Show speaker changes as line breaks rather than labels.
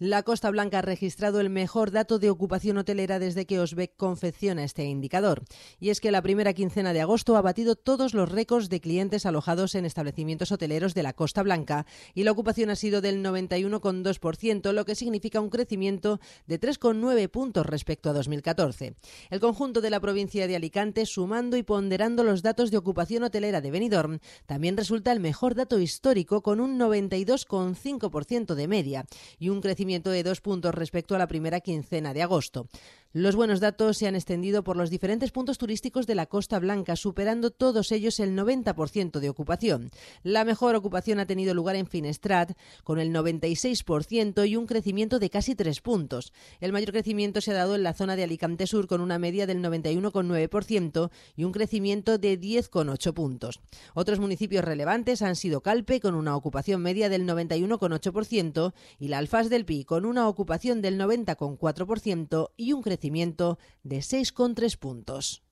La Costa Blanca ha registrado el mejor dato de ocupación hotelera desde que Osbeck confecciona este indicador. Y es que la primera quincena de agosto ha batido todos los récords de clientes alojados en establecimientos hoteleros de la Costa Blanca y la ocupación ha sido del 91,2%, lo que significa un crecimiento de 3,9 puntos respecto a 2014. El conjunto de la provincia de Alicante, sumando y ponderando los datos de ocupación hotelera de Benidorm, también resulta el mejor dato histórico con un 92,5% de media y un crecimiento de dos puntos respecto a la primera quincena de agosto. Los buenos datos se han extendido por los diferentes puntos turísticos de la Costa Blanca, superando todos ellos el 90% de ocupación. La mejor ocupación ha tenido lugar en Finestrat, con el 96% y un crecimiento de casi tres puntos. El mayor crecimiento se ha dado en la zona de Alicante Sur, con una media del 91,9% y un crecimiento de 10,8 puntos. Otros municipios relevantes han sido Calpe, con una ocupación media del 91,8%, y la Alfaz del Pi, con una ocupación del 90,4% y un crecimiento crecimiento de 6,3 puntos.